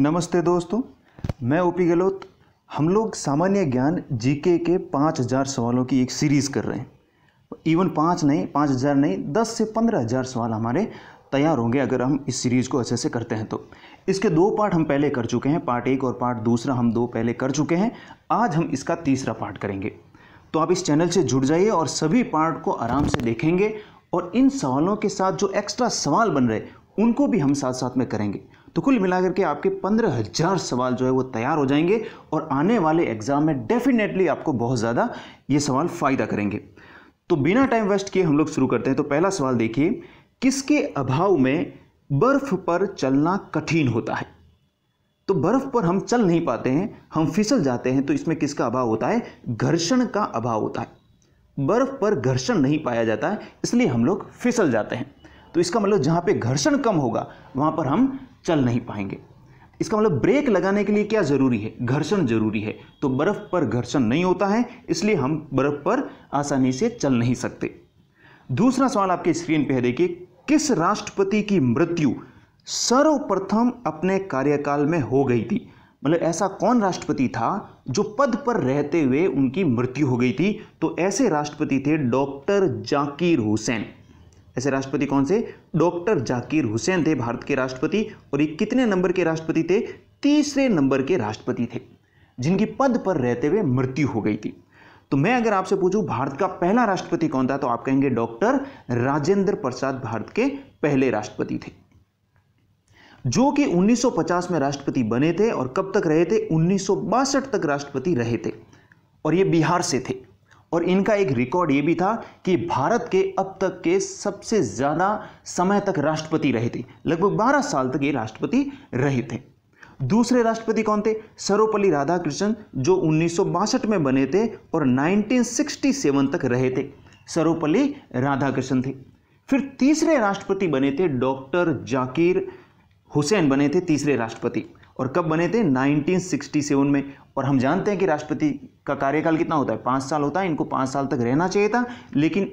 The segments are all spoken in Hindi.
नमस्ते दोस्तों मैं ओपी गहलोत हम लोग सामान्य ज्ञान जीके के पाँच हज़ार सवालों की एक सीरीज़ कर रहे हैं इवन पाँच नहीं पाँच हज़ार नहीं दस से पंद्रह हज़ार सवाल हमारे तैयार होंगे अगर हम इस सीरीज़ को अच्छे से करते हैं तो इसके दो पार्ट हम पहले कर चुके हैं पार्ट एक और पार्ट दूसरा हम दो पहले कर चुके हैं आज हम इसका तीसरा पार्ट करेंगे तो आप इस चैनल से जुड़ जाइए और सभी पार्ट को आराम से देखेंगे और इन सवालों के साथ जो एक्स्ट्रा सवाल बन रहे उनको भी हम साथ साथ में करेंगे तो कुल मिलाकर के आपके पंद्रह हज़ार सवाल जो है वो तैयार हो जाएंगे और आने वाले एग्ज़ाम में डेफिनेटली आपको बहुत ज़्यादा ये सवाल फ़ायदा करेंगे तो बिना टाइम वेस्ट किए हम लोग शुरू करते हैं तो पहला सवाल देखिए किसके अभाव में बर्फ़ पर चलना कठिन होता है तो बर्फ पर हम चल नहीं पाते हैं हम फिसल जाते हैं तो इसमें किसका अभाव होता है घर्षण का अभाव होता है बर्फ पर घर्षण नहीं पाया जाता है इसलिए हम लोग फिसल जाते हैं तो इसका मतलब जहाँ पे घर्षण कम होगा वहां पर हम चल नहीं पाएंगे इसका मतलब ब्रेक लगाने के लिए क्या ज़रूरी है घर्षण ज़रूरी है तो बर्फ़ पर घर्षण नहीं होता है इसलिए हम बर्फ़ पर आसानी से चल नहीं सकते दूसरा सवाल आपके स्क्रीन पे है देखिए किस राष्ट्रपति की मृत्यु सर्वप्रथम अपने कार्यकाल में हो गई थी मतलब ऐसा कौन राष्ट्रपति था जो पद पर रहते हुए उनकी मृत्यु हो गई थी तो ऐसे राष्ट्रपति थे डॉक्टर जाकिर हुसैन ऐसे राष्ट्रपति कौन से डॉक्टर जाकिर हुसैन थे भारत के राष्ट्रपति और ये कितने नंबर के राष्ट्रपति थे तीसरे नंबर के राष्ट्रपति थे जिनकी पद पर रहते हुए मृत्यु हो गई थी तो मैं अगर आपसे पूछूं भारत का पहला राष्ट्रपति कौन था तो आप कहेंगे डॉक्टर राजेंद्र प्रसाद भारत के पहले राष्ट्रपति थे जो कि 1950 में राष्ट्रपति बने थे और कब तक रहे थे उन्नीस तक राष्ट्रपति रहे थे और ये बिहार से थे और इनका एक रिकॉर्ड ये भी था कि भारत के अब तक के सबसे ज़्यादा समय तक राष्ट्रपति रहे थे लगभग 12 साल तक ये राष्ट्रपति रहे थे दूसरे राष्ट्रपति कौन थे सर्वपल्ली राधाकृष्णन जो उन्नीस में बने थे और 1967 तक रहे थे सर्वपल्ली राधाकृष्णन थे फिर तीसरे राष्ट्रपति बने थे डॉक्टर जाकिर हुसैन बने थे तीसरे राष्ट्रपति और कब बने थे 1967 में और हम जानते हैं कि राष्ट्रपति का कार्यकाल कितना होता है पाँच साल होता है इनको पाँच साल तक रहना चाहिए था लेकिन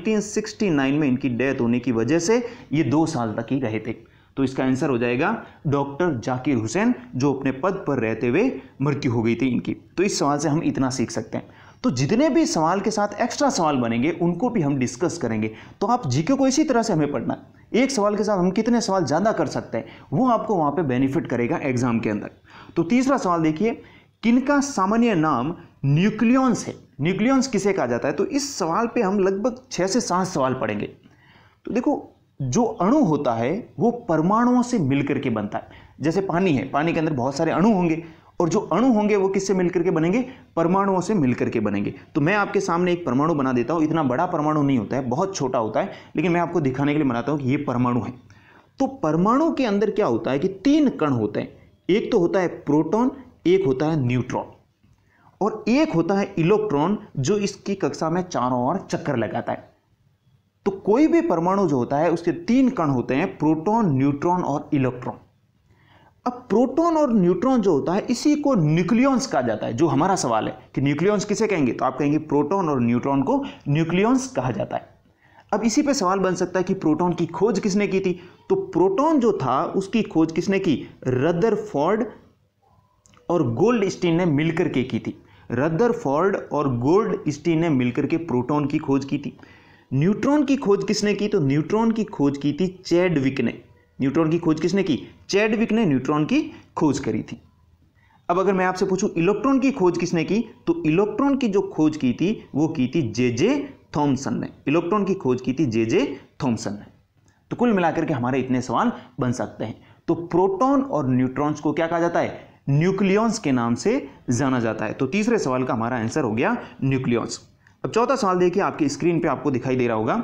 1969 में इनकी डेथ होने की वजह से ये दो साल तक ही रहे थे तो इसका आंसर हो जाएगा डॉक्टर जाकिर हुसैन जो अपने पद पर रहते हुए मृत्यु हो गई थी इनकी तो इस सवाल से हम इतना सीख सकते हैं तो जितने भी सवाल के साथ एक्स्ट्रा सवाल बनेंगे उनको भी हम डिस्कस करेंगे तो आप जीके को इसी तरह से हमें पढ़ना है एक सवाल के साथ हम कितने सवाल ज़्यादा कर सकते हैं वो आपको वहाँ पे बेनिफिट करेगा एग्जाम के अंदर तो तीसरा सवाल देखिए किनका सामान्य नाम न्यूक्लियंस है न्यूक्लियंस किसे कहा जाता है तो इस सवाल पर हम लगभग छः से सात सवाल पढ़ेंगे तो देखो जो अणु होता है वो परमाणुओं से मिलकर के बनता है जैसे पानी है पानी के अंदर बहुत सारे अणु होंगे और जो अणु होंगे वो किससे मिलकर के बनेंगे परमाणुओं से मिलकर के बनेंगे तो मैं आपके सामने एक परमाणु बना देता हूँ इतना बड़ा परमाणु नहीं होता है बहुत छोटा होता है लेकिन मैं आपको दिखाने के लिए बनाता हूँ कि ये परमाणु है तो परमाणु के अंदर क्या होता है कि तीन कण होते हैं एक तो होता है प्रोटॉन एक होता है न्यूट्रॉन और एक होता है इलेक्ट्रॉन जो इसकी कक्षा में चारों ओर चक्कर लगाता है तो कोई भी परमाणु जो होता है उसके तीन कण होते हैं प्रोटॉन न्यूट्रॉन और इलेक्ट्रॉन अब प्रोटॉन और न्यूट्रॉन जो होता है इसी को न्यूक्लियॉन्स कहा जाता है जो हमारा सवाल है कि न्यूक्लियॉन्स किसे कहेंगे तो आप कहेंगे प्रोटॉन और न्यूट्रॉन को न्यूक्लियॉन्स कहा जाता है अब इसी पे सवाल बन सकता है कि प्रोटॉन की खोज किसने की थी तो प्रोटॉन जो था उसकी खोज किसने की रदरफोर्ड और गोल्ड स्टीन ने मिलकर के की थी रदरफोर्ड और गोल्ड स्टीन ने मिलकर के प्रोटॉन की खोज की थी न्यूट्रॉन की खोज किसने की तो न्यूट्रॉन की खोज की थी चैडविक ने न्यूट्रॉन की खोज किसने की चैडविक ने न्यूट्रॉन की खोज करी थी अब अगर मैं आपसे पूछूं इलेक्ट्रॉन की खोज किसने की तो इलेक्ट्रॉन की जो खोज की थी वो की थी जे जे थॉम्सन ने इलेक्ट्रॉन की खोज की थी जे जे थॉम्सन ने तो कुल मिलाकर के हमारे इतने सवाल बन सकते हैं तो प्रोटॉन और न्यूट्रॉन्स को क्या कहा जाता है न्यूक्लियॉन्स के नाम से जाना जाता है तो तीसरे सवाल का हमारा आंसर हो गया न्यूक्लियॉन्स अब चौथा सवाल देखिए आपकी स्क्रीन पर आपको दिखाई दे रहा होगा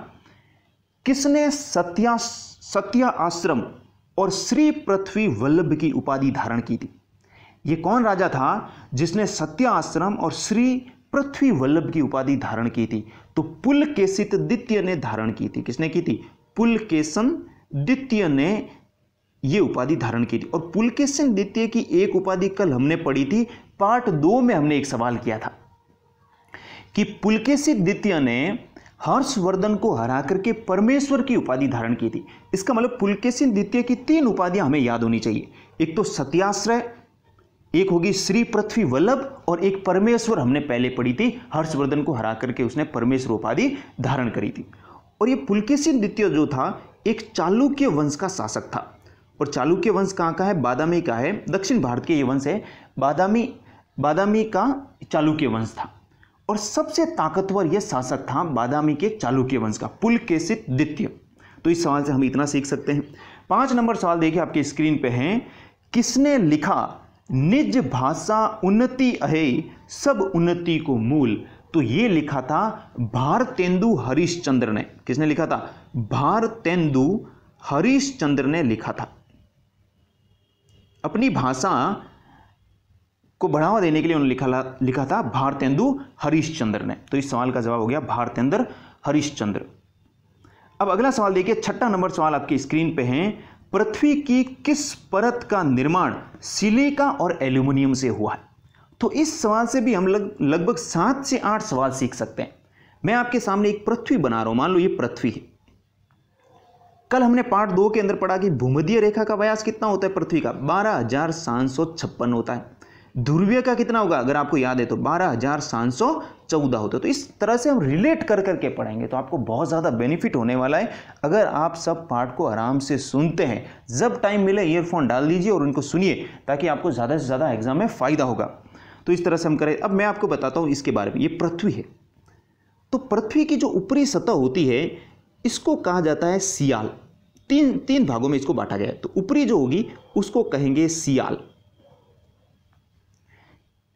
किसने सत्या सत्या आश्रम और श्री पृथ्वी वल्लभ की उपाधि धारण की थी ये कौन राजा था जिसने सत्या आश्रम और श्री पृथ्वी वल्लभ की उपाधि धारण की थी तो पुलकेशित द्वितीय ने धारण की थी किसने की थी पुलकेशन द्वितीय ने यह उपाधि धारण की थी और पुलकेशन द्वितीय की एक उपाधि कल हमने पढ़ी थी पार्ट दो में हमने एक सवाल किया था कि पुलकेशित द्वितीय ने हर्षवर्धन को हरा करके परमेश्वर की उपाधि धारण की थी इसका मतलब पुलकेशिन द्वितीय की तीन उपाधियां हमें याद होनी चाहिए एक तो सत्याश्रय एक होगी श्री पृथ्वी वल्लभ और एक परमेश्वर हमने पहले पढ़ी थी हर्षवर्धन को हरा करके उसने परमेश्वर उपाधि धारण करी थी और ये पुलकेशिन द्वितीय जो था एक चालुक्य वंश का शासक था और चालुक्य वंश कहाँ का है बादामी का है दक्षिण भारत के ये वंश है बादामी बादामी का चालुक्य वंश था और सबसे ताकतवर यह शासक था बादामी के चालुक्य वंश का पुलकेशित द्वितीय तो इस सवाल से हम इतना सीख सकते हैं पांच नंबर सवाल देखिए आपके स्क्रीन पे हैं किसने लिखा निज भाषा उन्नति अहे सब उन्नति को मूल तो ये लिखा था भारतेंदु हरिश्चंद्र ने किसने लिखा था भारतेंदु हरिश्चंद्र ने लिखा था अपनी भाषा को बढ़ावा देने के लिए उन्होंने लिखा लिखा था भारतेंदु हरीश्चंद्र ने तो इस सवाल का जवाब हो गया भारतेंद्र हरीशचंद्र अब अगला सवाल देखिए छठा नंबर सवाल आपकी स्क्रीन पे है पृथ्वी की किस परत का निर्माण सिलिका और एल्यूमिनियम से हुआ है तो इस सवाल से भी हम लग लगभग सात से आठ सवाल सीख सकते हैं मैं आपके सामने एक पृथ्वी बना रहा हूं मान लो ये पृथ्वी है कल हमने पार्ट दो के अंदर पढ़ा कि भूमध्य रेखा का व्यास कितना होता है पृथ्वी का बारह हजार सात सौ छप्पन होता है ध्रुवीय का कितना होगा अगर आपको याद है तो बारह हजार सात सौ चौदह होते तो इस तरह से हम रिलेट कर करके पढ़ेंगे तो आपको बहुत ज़्यादा बेनिफिट होने वाला है अगर आप सब पार्ट को आराम से सुनते हैं जब टाइम मिले ईयरफोन डाल दीजिए और उनको सुनिए ताकि आपको ज़्यादा से ज़्यादा एग्जाम में फ़ायदा होगा तो इस तरह से हम करें अब मैं आपको बताता हूँ इसके बारे में ये पृथ्वी है तो पृथ्वी की जो ऊपरी सतह होती है इसको कहा जाता है सियाल तीन तीन भागों में इसको बांटा गया है तो ऊपरी जो होगी उसको कहेंगे सियाल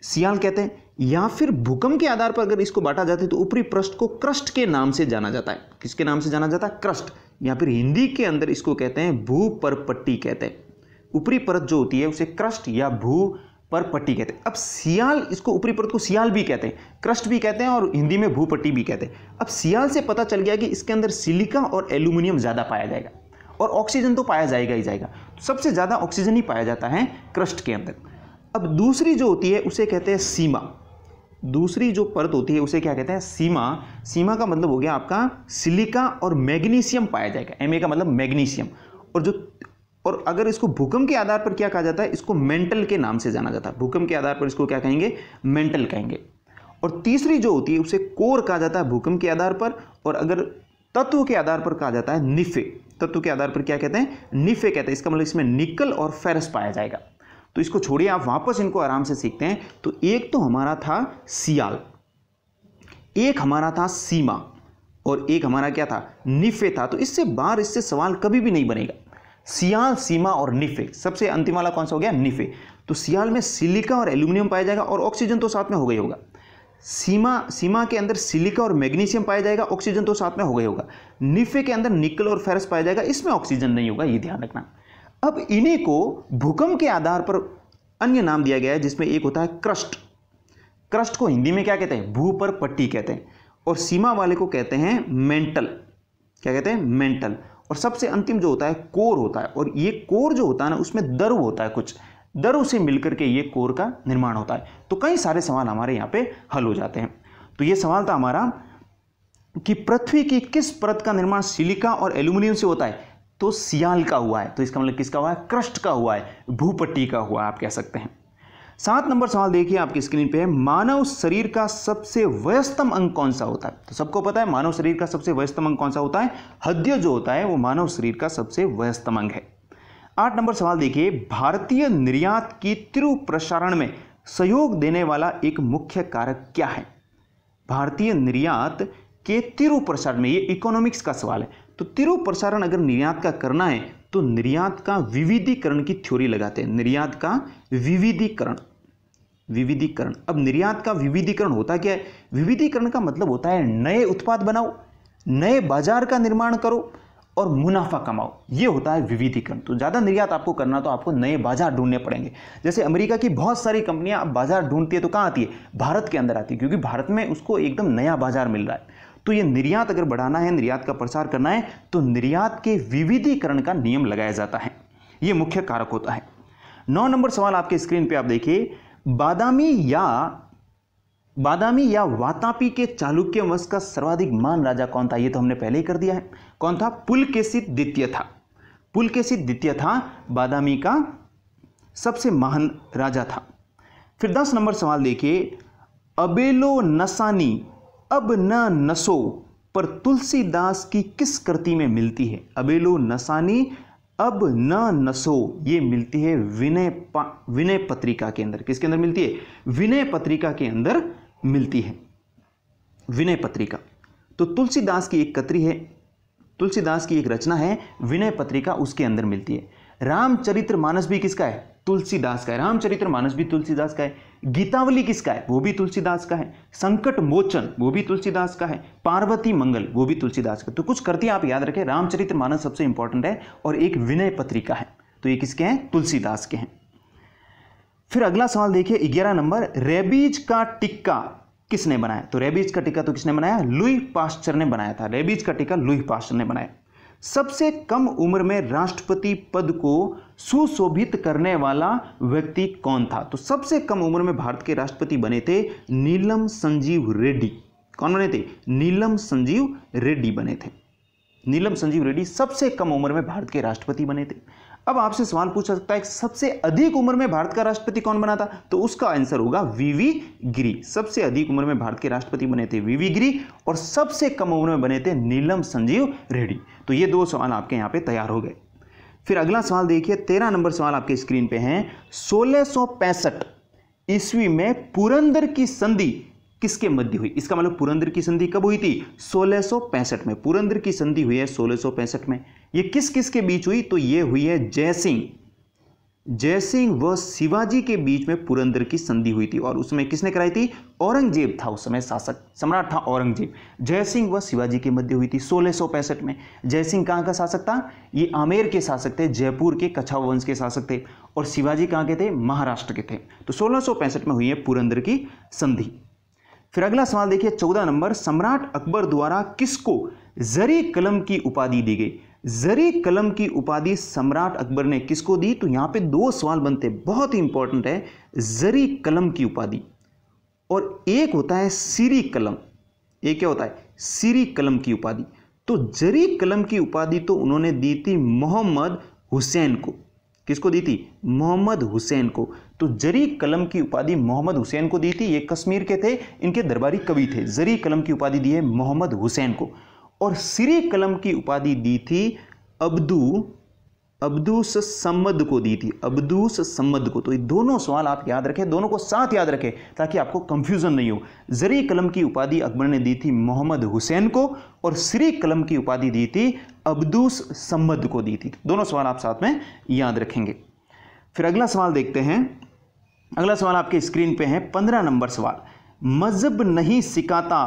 सियाल कहते हैं या फिर भूकंप के आधार पर अगर इसको बांटा जाता है तो ऊपरी पृष्ठ को क्रस्ट के नाम से जाना जाता है किसके नाम से जाना जाता है क्रस्ट या फिर हिंदी के अंदर इसको कहते हैं भू पर पट्टी कहते हैं ऊपरी परत जो होती है उसे क्रस्ट या भू पर पट्टी कहते हैं अब सियाल इसको ऊपरी परत को सियाल भी कहते हैं क्रस्ट भी कहते हैं और हिंदी में भूपट्टी भी कहते हैं अब सियाल से पता चल गया कि इसके अंदर सिलिका और एल्यूमिनियम ज़्यादा पाया जाएगा और ऑक्सीजन तो पाया जाएगा ही जाएगा सबसे ज़्यादा ऑक्सीजन ही पाया जाता है क्रस्ट के अंदर अब दूसरी जो होती है उसे कहते हैं सीमा दूसरी जो परत होती है उसे क्या कहते हैं सीमा सीमा का मतलब हो गया आपका सिलिका और मैग्नीशियम पाया जाएगा एम का मतलब मैग्नीशियम और जो और अगर इसको भूकंप के आधार पर क्या कहा जाता है इसको मेंटल के नाम से जाना जाता है भूकंप के आधार पर इसको क्या कहेंगे मेंटल कहेंगे और तीसरी जो होती है उसे कोर कहा जाता है भूकंप के आधार पर और अगर तत्व के आधार पर कहा जाता है निफे तत्व के आधार पर क्या कहते हैं निफे कहते हैं इसका मतलब इसमें निकल और फेरस पाया जाएगा तो इसको छोड़िए आप वापस इनको आराम से सीखते हैं तो एक तो हमारा था सियाल एक हमारा था सीमा और एक हमारा क्या था निफे था तो इससे बार इससे सवाल कभी भी नहीं बनेगा सियाल सीमा और निफे सबसे अंतिम वाला कौन सा हो गया निफे तो सियाल में सिलिका और एल्यूमिनियम पाया जाएगा और ऑक्सीजन तो साथ में हो गई होगा सीमा सीमा के अंदर सिलिका और मैग्नीशियम पाया जाएगा ऑक्सीजन तो साथ में हो गई होगा निफे के अंदर निकल और फेरस पाया जाएगा इसमें ऑक्सीजन नहीं होगा ये ध्यान रखना अब इन्हीं को भूकंप के आधार पर अन्य नाम दिया गया है जिसमें एक होता है क्रस्ट क्रस्ट को हिंदी में क्या कहते हैं भू पर पट्टी कहते हैं और सीमा वाले को कहते हैं मेंटल क्या कहते हैं मेंटल और सबसे अंतिम जो होता है कोर होता है और ये कोर जो होता है ना उसमें दर्व होता है कुछ दर्व से मिलकर के ये कोर का निर्माण होता है तो कई सारे सवाल हमारे यहाँ पे हल हो जाते हैं तो ये सवाल था हमारा कि पृथ्वी की किस परत का निर्माण सिलिका और एल्यूमिनियम से होता है तो सियाल का हुआ है तो इसका मतलब किसका हुआ है क्रस्ट का हुआ है भूपट्टी का हुआ है आप कह सकते हैं सात नंबर सवाल देखिए आपकी स्क्रीन पे है मानव शरीर का सबसे व्यस्तम अंग कौन सा होता है तो सबको पता है मानव शरीर का सबसे व्यस्तम अंग कौन सा होता है हृदय जो होता है वो मानव शरीर का सबसे व्यस्तम अंग है आठ नंबर सवाल देखिए भारतीय निर्यात की तिरु प्रसारण में सहयोग देने वाला एक मुख्य कारक क्या है भारतीय निर्यात के तिरु प्रसारण में ये इकोनॉमिक्स का सवाल है तो तिरु प्रसारण अगर निर्यात का करना है तो निर्यात का विविधीकरण की थ्योरी लगाते हैं निर्यात का विविधीकरण विविधीकरण अब निर्यात का विविधीकरण होता क्या है विविधीकरण का मतलब होता है नए उत्पाद बनाओ नए बाजार का निर्माण करो और मुनाफा कमाओ ये होता है विविधीकरण तो ज़्यादा निर्यात आपको करना तो आपको नए बाजार ढूंढने पड़ेंगे जैसे अमेरिका की बहुत सारी कंपनियां बाजार ढूंढती है तो कहाँ आती है भारत के अंदर आती है क्योंकि भारत में उसको एकदम नया बाजार मिल रहा है तो ये निर्यात अगर बढ़ाना है निर्यात का प्रसार करना है तो निर्यात के विविधीकरण का नियम लगाया जाता है ये मुख्य कारक होता है नौ नंबर सवाल आपके स्क्रीन पे आप देखिए बादामी या बादामी या वातापी के चालुक्य वंश का सर्वाधिक मान राजा कौन था ये तो हमने पहले ही कर दिया है कौन था पुलकेशित द्वितीय था पुलकेशित द्वितीय था बादामी का सबसे महान राजा था फिर दस नंबर सवाल देखिए अबेलो नसानी अब न नसो पर तुलसीदास की किस कृति में मिलती है अबेलो नसानी अब न नसो ये मिलती है विनय विनय पत्रिका के अंदर किसके अंदर मिलती है विनय पत्रिका के अंदर मिलती है विनय पत्रिका तो तुलसीदास की एक कतरी है तुलसीदास की एक रचना है विनय पत्रिका उसके अंदर मिलती है रामचरित्र मानस भी किसका है तुलसीदास का है रामचरित्र मानस भी तुलसीदास का है गीतावली किसका है वो भी तुलसीदास का है संकट मोचन वो भी तुलसीदास का है पार्वती मंगल वो भी तुलसीदास का तो कुछ करती आप याद रखें रामचरित्र मानस सबसे इंपॉर्टेंट है और एक विनय पत्रिका है तो ये किसके हैं तुलसीदास के हैं फिर अगला सवाल देखिए ग्यारह नंबर रेबीज का टिक्का किसने बनाया तो रेबीज का टिक्का तो किसने बनाया लुई पास्चर ने बनाया था रेबीज का टिक्का लुई पास्चर ने बनाया सबसे कम उम्र में राष्ट्रपति पद को सुशोभित करने वाला व्यक्ति कौन था तो सबसे कम उम्र में भारत के राष्ट्रपति बने थे नीलम संजीव रेड्डी कौन बने थे नीलम संजीव रेड्डी बने थे नीलम संजीव रेड्डी सबसे कम उम्र में भारत के राष्ट्रपति बने थे अब आपसे सवाल पूछा सकता है सबसे अधिक उम्र में भारत का राष्ट्रपति कौन बना था तो उसका आंसर होगा वीवी गिरी सबसे अधिक उम्र में भारत के राष्ट्रपति बने थे वीवी गिरी और सबसे कम उम्र में बने थे नीलम संजीव रेड्डी तो ये दो सवाल आपके यहाँ पे तैयार हो गए फिर अगला सवाल देखिए तेरह नंबर सवाल आपके स्क्रीन पे है सोलह ईस्वी में पुरंदर की संधि किसके मध्य हुई इसका मतलब पुरंदर की संधि कब हुई थी 1665 में पुरंदर की संधि हुई है 1665 में ये किस किस के बीच हुई तो ये हुई है जयसिंह जयसिंह व शिवाजी के बीच में पुरंदर की संधि हुई थी और उसमें किसने कराई थी औरंगजेब था उस समय शासक सम्राट था औरंगजेब जयसिंह व शिवाजी के मध्य हुई थी सोलह में जयसिंह कहाँ का शासक था ये आमेर के शासक थे जयपुर के कछाव वंश के शासक थे और शिवाजी कहाँ के थे महाराष्ट्र के थे तो सोलह में हुई है पुरंदर की संधि फिर अगला सवाल देखिए चौदह नंबर सम्राट अकबर द्वारा किसको जरी कलम की उपाधि दी गई जरी कलम की उपाधि सम्राट अकबर ने किसको दी तो यहां पे दो सवाल बनते हैं बहुत ही इंपॉर्टेंट है जरी कलम की उपाधि और एक होता है सीरी कलम ये क्या होता है सीरी कलम की उपाधि तो जरी कलम की उपाधि तो उन्होंने दी थी मोहम्मद हुसैन को किसको दी थी मोहम्मद हुसैन को तो जरी कलम की उपाधि मोहम्मद हुसैन को दी थी ये कश्मीर के थे इनके दरबारी कवि थे जरी कलम की उपाधि दी है मोहम्मद हुसैन को और सिरी कलम की उपाधि दी थी अब्दू अब्दूस सम्मद को दी थी अब्दूस सम्मद को तो ये दोनों सवाल आप याद रखें दोनों को साथ याद रखें ताकि आपको कंफ्यूजन नहीं हो जरी कलम की उपाधि अकबर ने दी थी मोहम्मद हुसैन को और सिरी कलम की उपाधि दी थी अब्दूस सम्मद को दी थी तो दोनों सवाल आप साथ में याद रखेंगे फिर अगला सवाल देखते हैं अगला सवाल आपके स्क्रीन पर है पंद्रह नंबर सवाल मजहब नहीं सिखाता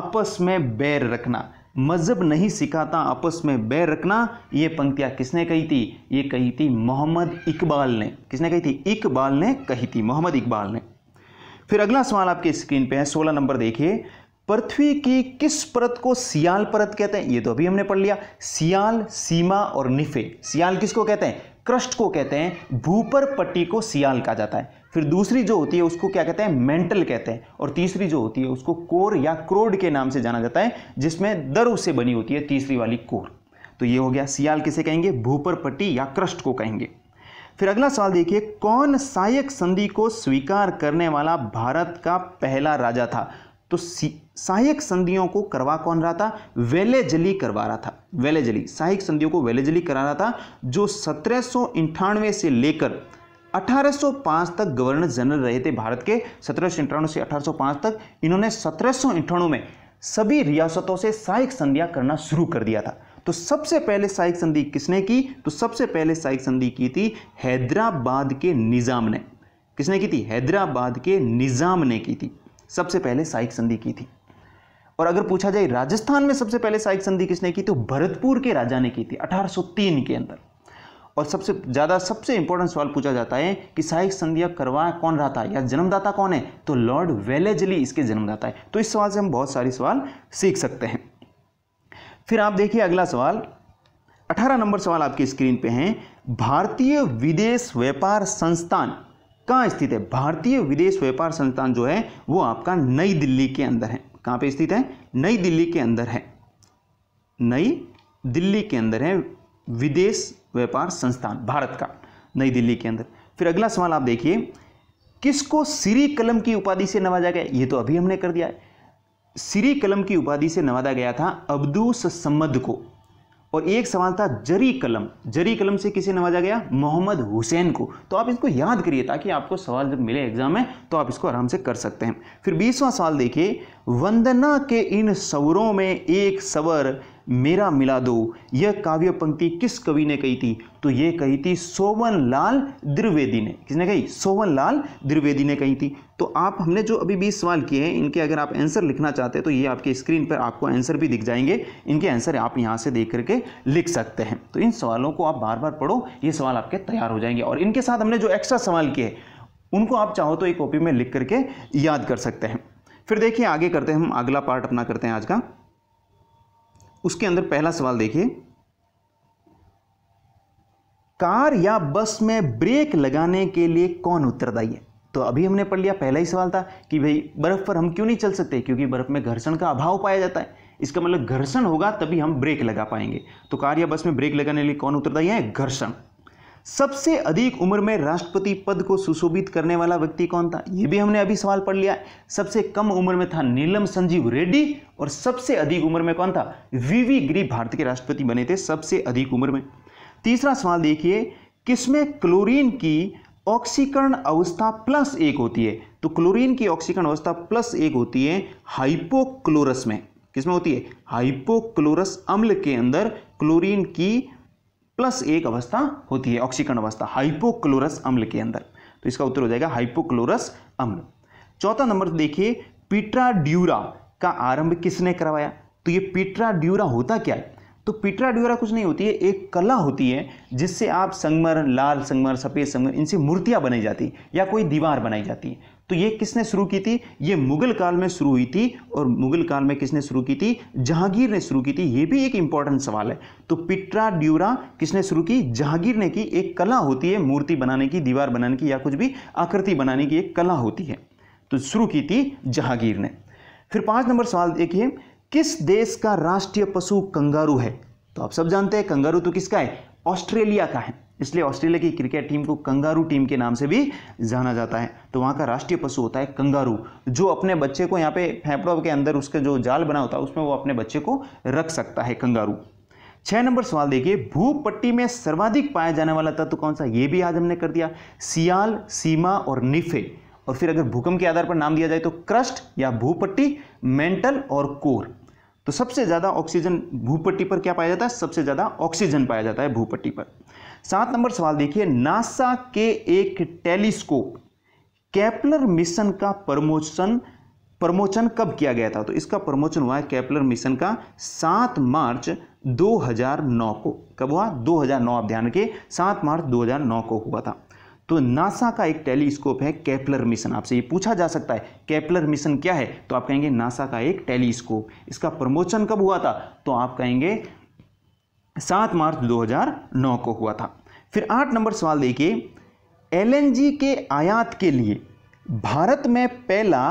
आपस में बैर रखना मज़हब नहीं सिखाता आपस में बैर रखना ये पंक्तियाँ किसने कही थी ये कही थी मोहम्मद इकबाल ने किसने कही थी इकबाल ने कही थी मोहम्मद इकबाल ने फिर अगला सवाल आपके स्क्रीन पे है सोलह नंबर देखिए पृथ्वी की किस परत को सियाल परत कहते हैं ये तो अभी हमने पढ़ लिया सियाल सीमा और निफे सियाल किसको कहते हैं क्रस्ट को कहते हैं भूपर पट्टी को सियाल कहा जाता है फिर दूसरी जो होती है उसको क्या कहते हैं मेंटल कहते हैं और तीसरी जो होती है उसको कोर या क्रोड के नाम से जाना जाता है जिसमें दर उससे बनी होती है तीसरी वाली कोर तो ये हो गया सियाल किसे कहेंगे भूपर पट्टी या क्रष्ट को कहेंगे फिर अगला सवाल देखिए कौन सहायक संधि को स्वीकार करने वाला भारत का पहला राजा था तो सहायक संधियों को करवा कौन रहा था वेले जली करवा रहा था वेले जली सहायक संधियों को वेले जली करा रहा था जो सत्रह से लेकर 1805 तक गवर्नर जनरल रहे थे भारत के सत्रह से 1805 तक इन्होंने सत्रह में सभी रियासतों से सहायक संधियां करना शुरू कर दिया था तो सबसे पहले सहायक संधि किसने की तो सबसे पहले सहायक संधि की थी हैदराबाद के निज़ाम ने किसने की थी हैदराबाद के निज़ाम ने की थी सबसे पहले सहायक संधि की थी और अगर पूछा जाए राजस्थान में सबसे पहले सहायक संधि किसने की तो भरतपुर के राजा ने की थी 1803 के अंदर और सबसे ज़्यादा सबसे इंपॉर्टेंट सवाल पूछा जाता है कि सहायक संधिया करवा कौन रहा था या जन्मदाता कौन है तो लॉर्ड वेलेजली इसके जन्मदाता है तो इस सवाल से हम बहुत सारे सवाल सीख सकते हैं फिर आप देखिए अगला सवाल 18 नंबर सवाल आपकी स्क्रीन पे हैं भारतीय विदेश व्यापार संस्थान कहाँ स्थित है भारतीय विदेश व्यापार संस्थान जो है वो आपका नई दिल्ली के अंदर है कहाँ पे स्थित है नई दिल्ली के अंदर है नई दिल्ली के अंदर है विदेश व्यापार संस्थान भारत का नई दिल्ली के अंदर फिर अगला सवाल आप देखिए किसको सिरी कलम की उपाधि से नवाजा गया ये तो अभी हमने कर दिया है सिरी कलम की उपाधि से नवाजा गया था अब्दूस सम्मद को और एक सवाल था जरी कलम जरी कलम से किसे नवाजा गया मोहम्मद हुसैन को तो आप इसको याद करिए ताकि आपको सवाल जब मिले एग्जाम में तो आप इसको आराम से कर सकते हैं फिर बीसवां सवाल देखिए वंदना के इन सवरों में एक सवर मेरा मिला दो यह काव्य पंक्ति किस कवि ने कही थी तो ये कही थी सोवन लाल द्विवेदी ने किसने कही सोवन लाल द्विवेदी ने कही थी तो आप हमने जो अभी बीस सवाल किए हैं इनके अगर आप आंसर लिखना चाहते हैं तो ये आपके स्क्रीन पर आपको आंसर भी दिख जाएंगे इनके आंसर आप यहाँ से देख करके लिख सकते हैं तो इन सवालों को आप बार बार पढ़ो ये सवाल आपके तैयार हो जाएंगे और इनके साथ हमने जो एक्स्ट्रा सवाल किए उनको आप चाहो तो एक कॉपी में लिख करके याद कर सकते हैं फिर देखिए आगे करते हैं हम अगला पार्ट अपना करते हैं आज का उसके अंदर पहला सवाल देखिए कार या बस में ब्रेक लगाने के लिए कौन उत्तरदायी है तो अभी हमने पढ़ लिया पहला ही सवाल था कि भाई बर्फ़ पर हम क्यों नहीं चल सकते क्योंकि बर्फ़ में घर्षण का अभाव पाया जाता है इसका मतलब घर्षण होगा तभी हम ब्रेक लगा पाएंगे तो कार या बस में ब्रेक लगाने के लिए कौन उत्तरदायी है घर्षण सबसे अधिक उम्र में राष्ट्रपति पद को सुशोभित करने वाला व्यक्ति कौन था यह भी हमने अभी सवाल पढ़ लिया है सबसे कम उम्र में था नीलम संजीव रेड्डी और सबसे अधिक उम्र में कौन था वीवी गिरी भारत के राष्ट्रपति बने थे सबसे अधिक उम्र में तीसरा सवाल देखिए किसमें क्लोरीन की ऑक्सीकरण अवस्था प्लस एक होती है तो क्लोरीन की ऑक्सीकरण अवस्था प्लस एक होती है हाइपोक्लोरस में किसमें होती है हाइपोक्लोरस अम्ल के अंदर क्लोरीन की प्लस एक अवस्था होती है ऑक्सीकरण अवस्था हाइपोक्लोरस अम्ल के अंदर तो इसका उत्तर हो जाएगा हाइपोक्लोरस अम्ल चौथा नंबर देखिए पिट्राड्यूरा का आरंभ किसने करवाया तो ये पिट्राड्यूरा होता क्या है तो पिट्राड्यूरा कुछ नहीं होती है एक कला होती है जिससे आप संगमर लाल संगमर सफ़ेद संगमर इनसे मूर्तियां बनाई जाती या कोई दीवार बनाई जाती है तो ये किसने शुरू की थी ये मुगल काल में शुरू हुई थी और मुगल काल में किसने शुरू की थी जहांगीर ने शुरू की थी ये भी एक इंपॉर्टेंट सवाल है तो पिट्रा ड्यूरा किसने शुरू की जहांगीर ने की एक कला होती है मूर्ति बनाने की दीवार बनाने की या कुछ भी आकृति बनाने की एक कला होती है तो शुरू की थी जहांगीर ने फिर पांच नंबर सवाल देखिए किस देश का राष्ट्रीय पशु कंगारू है तो आप सब जानते हैं कंगारू तो किसका है ऑस्ट्रेलिया का है इसलिए ऑस्ट्रेलिया की क्रिकेट टीम को कंगारू टीम के नाम से भी जाना जाता है तो वहाँ का राष्ट्रीय पशु होता है कंगारू जो अपने बच्चे को यहाँ पे फेफड़ों के अंदर उसके जो जाल बना होता है उसमें वो अपने बच्चे को रख सकता है कंगारू छः नंबर सवाल देखिए भूपट्टी में सर्वाधिक पाया जाने वाला तत्व तो कौन सा ये भी आज हमने कर दिया सियाल सीमा और निफे और फिर अगर भूकंप के आधार पर नाम दिया जाए तो क्रस्ट या भूपट्टी मेंटल और कोर तो सबसे ज़्यादा ऑक्सीजन भूपट्टी पर क्या पाया जाता है सबसे ज़्यादा ऑक्सीजन पाया जाता है भूपट्टी पर सात नंबर सवाल देखिए नासा के एक टेलीस्कोप कैप्लर मिशन का प्रमोशन प्रमोचन कब किया गया था तो इसका प्रमोचन हुआ है कैप्लर मिशन का 7 मार्च 2009 को कब हुआ 2009 नौ ध्यान के 7 मार्च 2009 को हुआ था तो नासा का एक टेलीस्कोप है कैपलर मिशन आपसे ये पूछा जा सकता है कैपलर मिशन क्या है तो आप कहेंगे नासा का एक टेलीस्कोप इसका प्रमोशन कब हुआ था तो आप कहेंगे सात मार्च 2009 को हुआ था फिर आठ नंबर सवाल देखिए एलएनजी के आयात के लिए भारत में पहला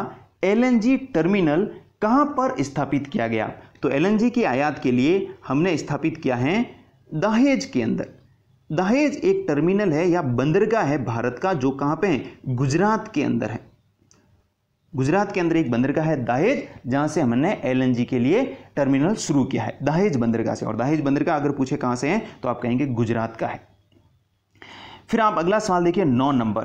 एलएनजी टर्मिनल कहां पर स्थापित किया गया तो एलएनजी के आयात के लिए हमने स्थापित किया है दहेज के अंदर दहेज एक टर्मिनल है या बंदरगाह है भारत का जो कहां पे है गुजरात के अंदर है गुजरात के अंदर एक बंदरगाह है दहेज जहां से हमने एल के लिए टर्मिनल शुरू किया है दहेज बंदरगाह से और दहेज बंदरगाह अगर पूछे कहां से है तो आप कहेंगे गुजरात का है फिर आप अगला सवाल देखिए नौ नंबर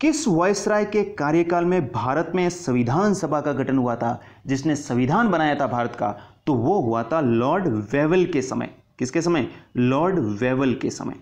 किस वायसराय के कार्यकाल में भारत में संविधान सभा का गठन हुआ था जिसने संविधान बनाया था भारत का तो वो हुआ था लॉर्ड वेवल के समय किसके समय लॉर्ड वेवल के समय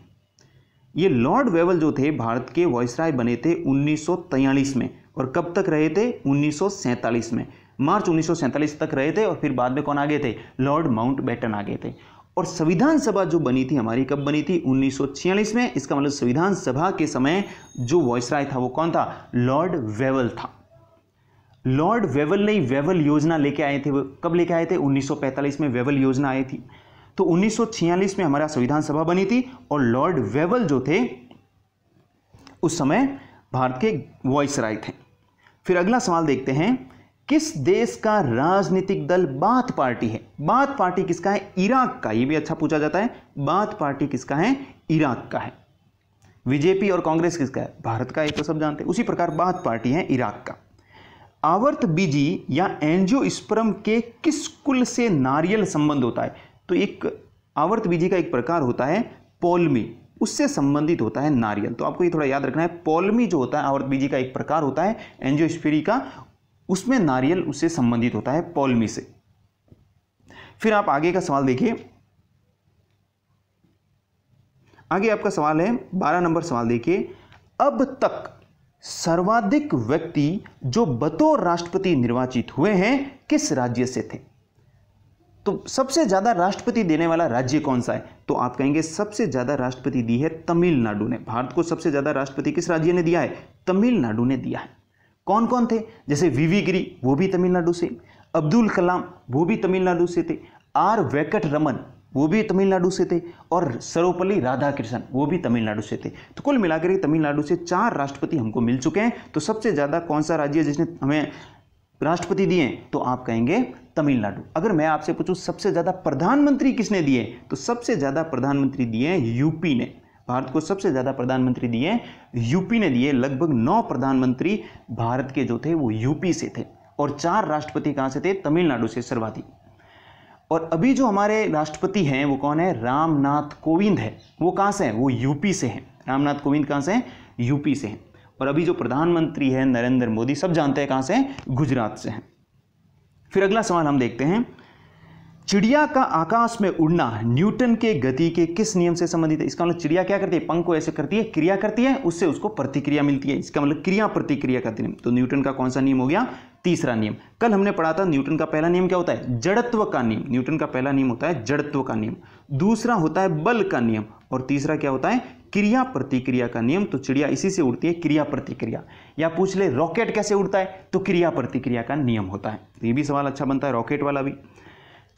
ये लॉर्ड वेवल जो थे भारत के वॉयसराय बने थे उन्नीस में और कब तक रहे थे उन्नीस में मार्च उन्नीस तक रहे थे और फिर बाद में कौन आ गए थे लॉर्ड माउंट बैटन आ गए थे और संविधान सभा जो बनी थी हमारी कब बनी थी उन्नीस में इसका मतलब संविधान सभा के समय जो वॉयसराय था वो कौन था लॉर्ड वेवल था लॉर्ड वेवल ने वेवल योजना लेके आए थे कब लेके आए थे 1945 में वेवल योजना आई थी तो 1946 में हमारा संविधान सभा बनी थी और लॉर्ड वेवल जो थे उस समय भारत के वॉइस राय थे फिर अगला सवाल देखते हैं किस देश का राजनीतिक दल बात पार्टी है बात पार्टी किसका है इराक का यह भी अच्छा पूछा जाता है बात पार्टी किसका है इराक का है बीजेपी और कांग्रेस किसका है भारत का ये तो सब जानते हैं उसी प्रकार बात पार्टी है इराक का आवर्त बीजी या एंजियोस्पर्म के किस कुल से नारियल संबंध होता है तो एक आवर्त बीजी का एक प्रकार होता है पोलमी उससे संबंधित होता है नारियल तो आपको ये थोड़ा याद रखना है पोलमी जो होता है आवर्त बीजी का एक प्रकार होता है एंजियोस्फेरी का उसमें नारियल उससे संबंधित होता है पोलमी से फिर आप आगे का सवाल देखिए आगे आपका सवाल है बारह नंबर सवाल देखिए अब तक सर्वाधिक व्यक्ति जो बतौर राष्ट्रपति निर्वाचित हुए हैं किस राज्य से थे तो सबसे ज़्यादा राष्ट्रपति देने वाला राज्य कौन सा है तो आप कहेंगे सबसे ज़्यादा राष्ट्रपति दी है तमिलनाडु ने भारत को सबसे ज़्यादा राष्ट्रपति किस राज्य ने दिया है तमिलनाडु ने दिया है कौन कौन थे जैसे वीवी गिरी वो भी तमिलनाडु से अब्दुल कलाम वो भी तमिलनाडु से थे आर वेंकट रमन वो भी तमिलनाडु से थे और सर्वपल्ली राधाकृष्णन वो भी तमिलनाडु से थे तो कुल मिलाकर तमिलनाडु से चार राष्ट्रपति हमको मिल चुके हैं तो सबसे ज़्यादा कौन सा राज्य जिसने हमें राष्ट्रपति दिए तो आप कहेंगे तमिलनाडु अगर मैं आपसे पूछूं सबसे ज़्यादा प्रधानमंत्री किसने दिए तो सबसे ज़्यादा प्रधानमंत्री दिए यूपी ने भारत को सबसे ज़्यादा प्रधानमंत्री दिए यूपी ने दिए लगभग नौ प्रधानमंत्री भारत के जो थे वो यूपी से थे और चार राष्ट्रपति कहाँ से थे तमिलनाडु से सर्वाधिक और अभी जो हमारे राष्ट्रपति हैं वो कौन है रामनाथ कोविंद है वो कहाँ से हैं वो यूपी से हैं रामनाथ कोविंद कहाँ से हैं यूपी से हैं और अभी जो प्रधानमंत्री है नरेंद्र मोदी सब जानते हैं कहां से गुजरात से हैं फिर अगला सवाल हम देखते हैं चिड़िया का आकाश में उड़ना न्यूटन के गति के किस नियम से संबंधित है इसका मतलब चिड़िया क्या करती है पंख को ऐसे करती है क्रिया करती है उससे उसको प्रतिक्रिया मिलती है इसका मतलब क्रिया प्रतिक्रिया का नियम तो न्यूटन का कौन सा नियम हो गया तीसरा नियम कल हमने पढ़ा था न्यूटन का पहला नियम क्या होता है जड़त्व का नियम न्यूटन का पहला नियम होता है जड़त्व का नियम दूसरा होता है बल का नियम और तीसरा क्या होता है क्रिया प्रतिक्रिया का नियम तो चिड़िया इसी से उड़ती है क्रिया प्रतिक्रिया या पूछ ले रॉकेट कैसे उड़ता है तो क्रिया प्रतिक्रिया का नियम होता है तो ये भी सवाल अच्छा बनता है रॉकेट वाला भी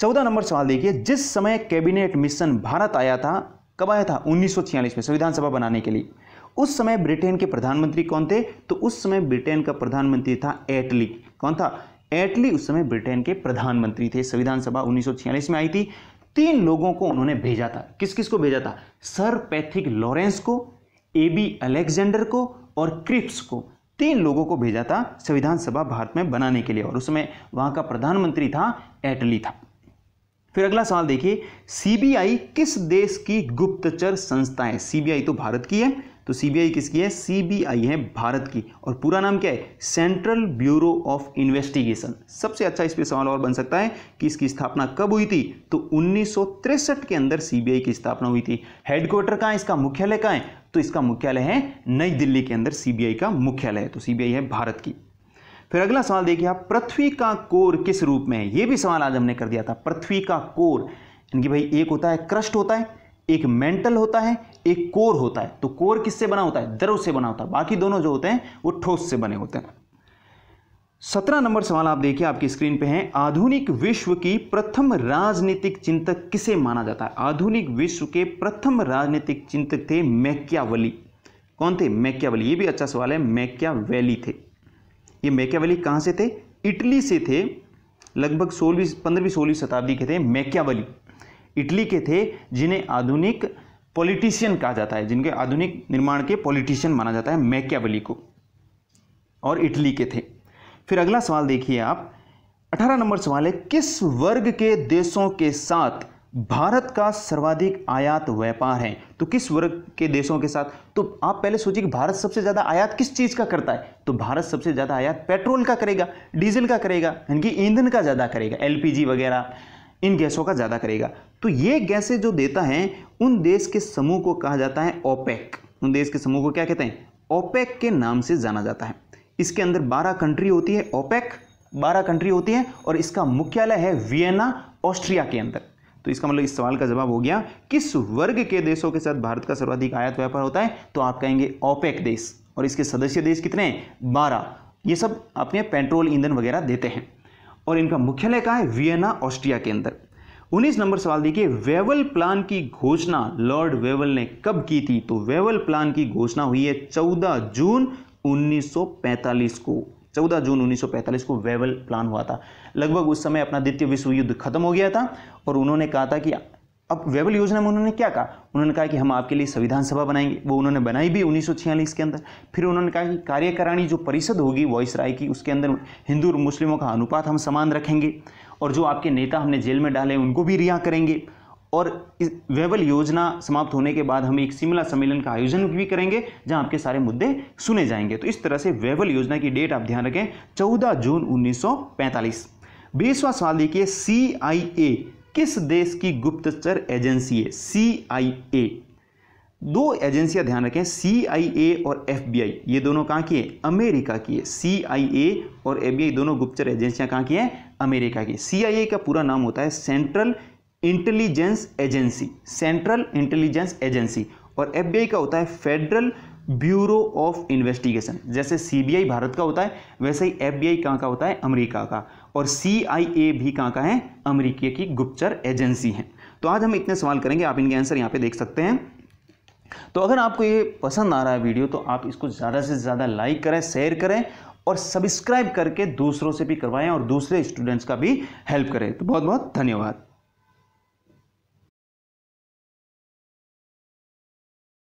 चौदह नंबर सवाल देखिए जिस समय कैबिनेट मिशन भारत आया था कब आया था उन्नीस में संविधान सभा बनाने के लिए उस समय ब्रिटेन के प्रधानमंत्री कौन थे तो उस समय ब्रिटेन का प्रधानमंत्री था एटली कौन था एटली उस समय ब्रिटेन के प्रधानमंत्री थे संविधान सभा उन्नीस में आई थी तीन लोगों को उन्होंने भेजा था किस किस को भेजा था सर पैथिक लॉरेंस को ए बी अलेक्जेंडर को और क्रिप्स को तीन लोगों को भेजा था संविधान सभा भारत में बनाने के लिए और उसमें वहां का प्रधानमंत्री था एटली था फिर अगला सवाल देखिए सीबीआई किस देश की गुप्तचर संस्था है सीबीआई तो भारत की है तो सीबीआई किसकी है सीबीआई है भारत की और पूरा नाम क्या है सेंट्रल ब्यूरो ऑफ इन्वेस्टिगेशन सबसे अच्छा इस पर सवाल और बन सकता है कि इसकी स्थापना कब हुई थी तो उन्नीस के अंदर सीबीआई की स्थापना हुई थी हेडक्वार्टर कहाँ इसका मुख्यालय कहाँ है तो इसका मुख्यालय है नई दिल्ली के अंदर सीबीआई का मुख्यालय है तो सीबीआई है भारत की फिर अगला सवाल देखिए आप पृथ्वी का कोर किस रूप में है ये भी सवाल आज हमने कर दिया था पृथ्वी का कोर यानी कि भाई एक होता है क्रस्ट होता है एक मेंटल होता है एक कोर होता है तो कोर किससे बना होता है द्रव से बना होता है बाकी दोनों जो होते हैं वो ठोस से बने होते हैं सत्रह नंबर सवाल आप देखिए आपकी स्क्रीन पे है आधुनिक विश्व की प्रथम राजनीतिक चिंतक किसे माना जाता है आधुनिक विश्व के प्रथम राजनीतिक चिंतक थे मैक्यावली कौन थे मैक्यावली ये भी अच्छा सवाल है मैक्यावैली थे ये मैक्यावली कहाँ से थे इटली से थे लगभग सोलहवीं पंद्रहवीं सोलहवीं शताब्दी के थे मैक्यावली इटली के थे जिन्हें आधुनिक पॉलिटिशियन कहा जाता है जिनके आधुनिक निर्माण के पॉलिटिशियन माना जाता है मैकियावली को और इटली के थे फिर अगला सवाल देखिए आप 18 नंबर सवाल है किस वर्ग के देशों के साथ भारत का सर्वाधिक आयात व्यापार है तो किस वर्ग के देशों के साथ तो आप पहले सोचिए कि भारत सबसे ज़्यादा आयात किस चीज़ का करता है तो भारत सबसे ज़्यादा आयात पेट्रोल का करेगा डीजल का करेगा यानी कि ईंधन का ज़्यादा करेगा एलपीजी वगैरह इन गैसों का ज़्यादा करेगा तो ये गैसें जो देता है उन देश के समूह को कहा जाता है ओपेक उन देश के समूह को क्या कहते हैं ओपेक के नाम से जाना जाता है इसके अंदर 12 कंट्री होती है ओपेक 12 कंट्री होती है और इसका मुख्यालय है वियना ऑस्ट्रिया के अंदर तो इसका मतलब इस सवाल का जवाब हो गया किस वर्ग के देशों के साथ भारत का सर्वाधिक आयात व्यापार होता है तो आप कहेंगे ओपेक देश और इसके सदस्य देश कितने हैं बारह ये सब अपने पेट्रोल ईंधन वगैरह देते हैं और इनका मुख्यालय कहाँ है वियना ऑस्ट्रिया के अंदर उन्नीस नंबर सवाल देखिए वेवल प्लान की घोषणा लॉर्ड वेवल ने कब की थी तो वेवल प्लान की घोषणा हुई है चौदह जून 1945 को 14 जून 1945 को वेवल प्लान हुआ था लगभग उस समय अपना द्वितीय विश्व युद्ध खत्म हो गया था और उन्होंने कहा था कि अब वेबल योजना में उन्होंने क्या कहा उन्होंने कहा कि हम आपके लिए संविधान सभा बनाएंगे वो उन्होंने बनाई भी उन्नीस के अंदर फिर उन्होंने कहा कि कार्यकारिणी जो परिषद होगी वॉइस राय की उसके अंदर हिंदू और मुस्लिमों का अनुपात हम समान रखेंगे और जो आपके नेता हमने जेल में डाले उनको भी रिहा करेंगे और इस वेबल योजना समाप्त होने के बाद हम एक शिमला सम्मेलन का आयोजन भी करेंगे जहां आपके सारे मुद्दे सुने जाएंगे तो इस तरह से वेबल योजना की डेट आप ध्यान रखें 14 जून 1945 सौ पैंतालीस बीसवा साल देखिए सी किस देश की गुप्तचर एजेंसी है सी आई ए दो एजेंसियां ध्यान रखें सी आई ए और एफ बी आई ये दोनों कहाँ की है अमेरिका की है सी आई ए और एफ बी आई दोनों गुप्तचर एजेंसियां कहाँ की हैं अमेरिका की सी आई ए का पूरा नाम होता है Central Intelligence Agency Central Intelligence Agency और एफबीआई का होता है फेडरल ब्यूरो ऑफ इन्वेस्टिगेशन जैसे सीबीआई भारत का होता है वैसे ही एफबीआई कहाँ का होता है अमेरिका का और ए भी कहाँ का है अमरीकी की गुप्तचर एजेंसी है तो आज हम इतने सवाल करेंगे आप इनके आंसर यहाँ पे देख सकते हैं तो अगर आपको ये पसंद आ रहा है वीडियो तो आप इसको ज़्यादा से ज़्यादा लाइक करें शेयर करें और सब्सक्राइब करके दूसरों से भी करवाएं और दूसरे स्टूडेंट्स का भी हेल्प करें तो बहुत बहुत धन्यवाद